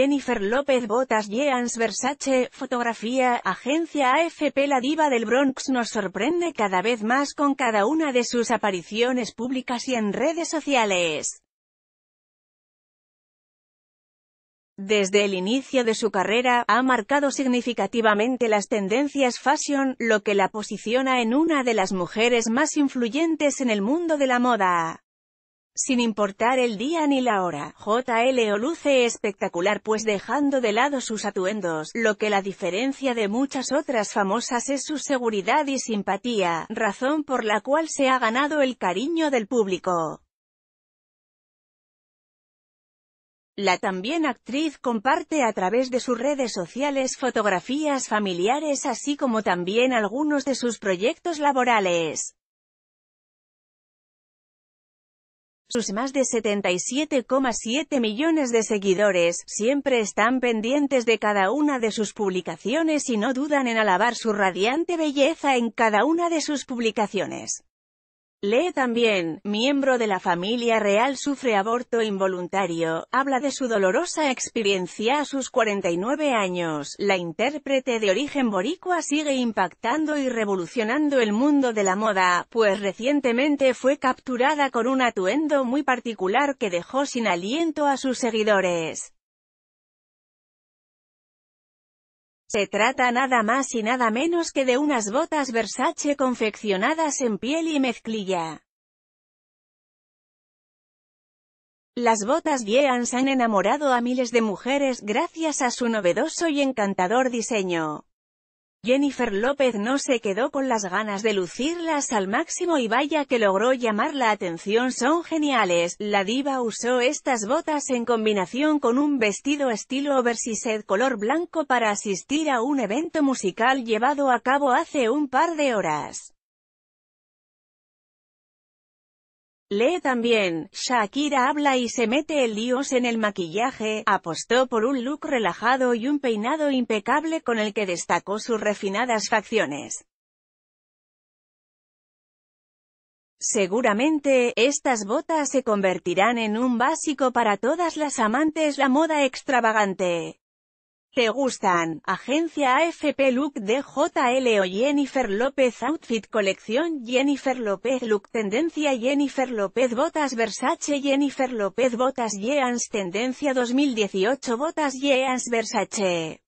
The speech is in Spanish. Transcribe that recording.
Jennifer López Botas Jeans Versace, fotografía, agencia AFP La diva del Bronx nos sorprende cada vez más con cada una de sus apariciones públicas y en redes sociales. Desde el inicio de su carrera, ha marcado significativamente las tendencias fashion, lo que la posiciona en una de las mujeres más influyentes en el mundo de la moda sin importar el día ni la hora. JLO luce espectacular pues dejando de lado sus atuendos, lo que la diferencia de muchas otras famosas es su seguridad y simpatía, razón por la cual se ha ganado el cariño del público. La también actriz comparte a través de sus redes sociales fotografías familiares así como también algunos de sus proyectos laborales. Sus más de 77,7 millones de seguidores, siempre están pendientes de cada una de sus publicaciones y no dudan en alabar su radiante belleza en cada una de sus publicaciones. Lee también, miembro de la familia real sufre aborto involuntario, habla de su dolorosa experiencia a sus 49 años, la intérprete de origen boricua sigue impactando y revolucionando el mundo de la moda, pues recientemente fue capturada con un atuendo muy particular que dejó sin aliento a sus seguidores. Se trata nada más y nada menos que de unas botas Versace confeccionadas en piel y mezclilla. Las botas Jeans han enamorado a miles de mujeres gracias a su novedoso y encantador diseño. Jennifer López no se quedó con las ganas de lucirlas al máximo y vaya que logró llamar la atención son geniales, la diva usó estas botas en combinación con un vestido estilo oversized color blanco para asistir a un evento musical llevado a cabo hace un par de horas. Lee también, Shakira habla y se mete el líos en el maquillaje, apostó por un look relajado y un peinado impecable con el que destacó sus refinadas facciones. Seguramente, estas botas se convertirán en un básico para todas las amantes la moda extravagante. Te gustan, agencia AFP Look DJL o Jennifer López Outfit Colección Jennifer López Look Tendencia Jennifer López Botas Versace Jennifer López Botas Jeans Tendencia 2018 Botas Jeans Versace